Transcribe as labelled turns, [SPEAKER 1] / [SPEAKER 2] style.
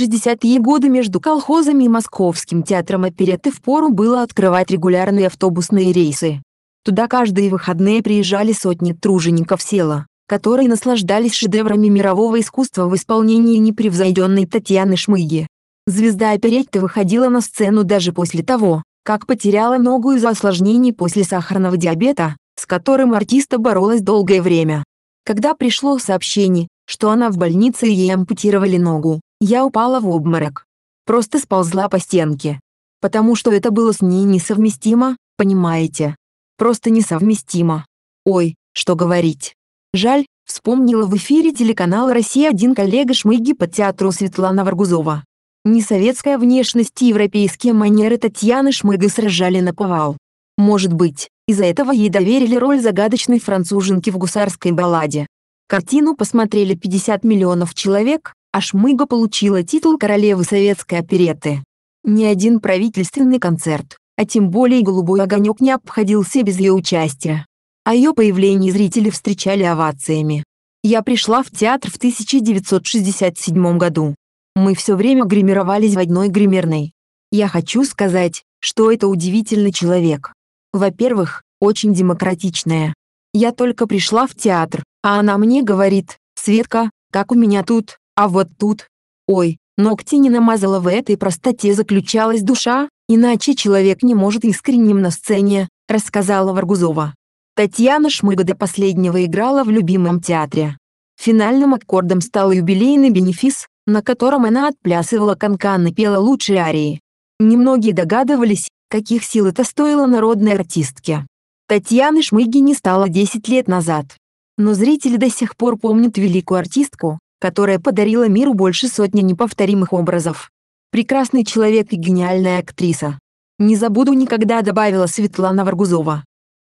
[SPEAKER 1] 60-е годы между колхозами и Московским театром оперетты впору было открывать регулярные автобусные рейсы. Туда каждые выходные приезжали сотни тружеников села, которые наслаждались шедеврами мирового искусства в исполнении непревзойденной Татьяны Шмыги. Звезда оперетты выходила на сцену даже после того, как потеряла ногу из-за осложнений после сахарного диабета, с которым артиста боролась долгое время. Когда пришло сообщение, что она в больнице и ей ампутировали ногу, я упала в обморок. Просто сползла по стенке. Потому что это было с ней несовместимо, понимаете? Просто несовместимо. Ой, что говорить. Жаль, вспомнила в эфире телеканала россия один коллега Шмыги по театру Светлана Варгузова. Несоветская внешность и европейские манеры Татьяны Шмыги сражали на повал. Может быть, из-за этого ей доверили роль загадочной француженки в гусарской балладе. Картину посмотрели 50 миллионов человек, а Шмыга получила титул королевы советской оперетты. Ни один правительственный концерт, а тем более «Голубой огонек» не обходился без ее участия. О ее появлении зрители встречали овациями. Я пришла в театр в 1967 году. Мы все время гримировались в одной гримерной. Я хочу сказать, что это удивительный человек. Во-первых, очень демократичная. Я только пришла в театр, а она мне говорит, «Светка, как у меня тут, а вот тут... Ой, ногти не намазала в этой простоте заключалась душа, иначе человек не может искренним на сцене, рассказала Варгузова. Татьяна Шмыга до последнего играла в любимом театре. Финальным аккордом стал юбилейный бенефис, на котором она отплясывала канкан и пела лучшие арии. Немногие догадывались, каких сил это стоило народной артистке. Татьяны Шмыги не стало 10 лет назад. Но зрители до сих пор помнят великую артистку, которая подарила миру больше сотни неповторимых образов. Прекрасный человек и гениальная актриса. «Не забуду никогда», — добавила Светлана Варгузова.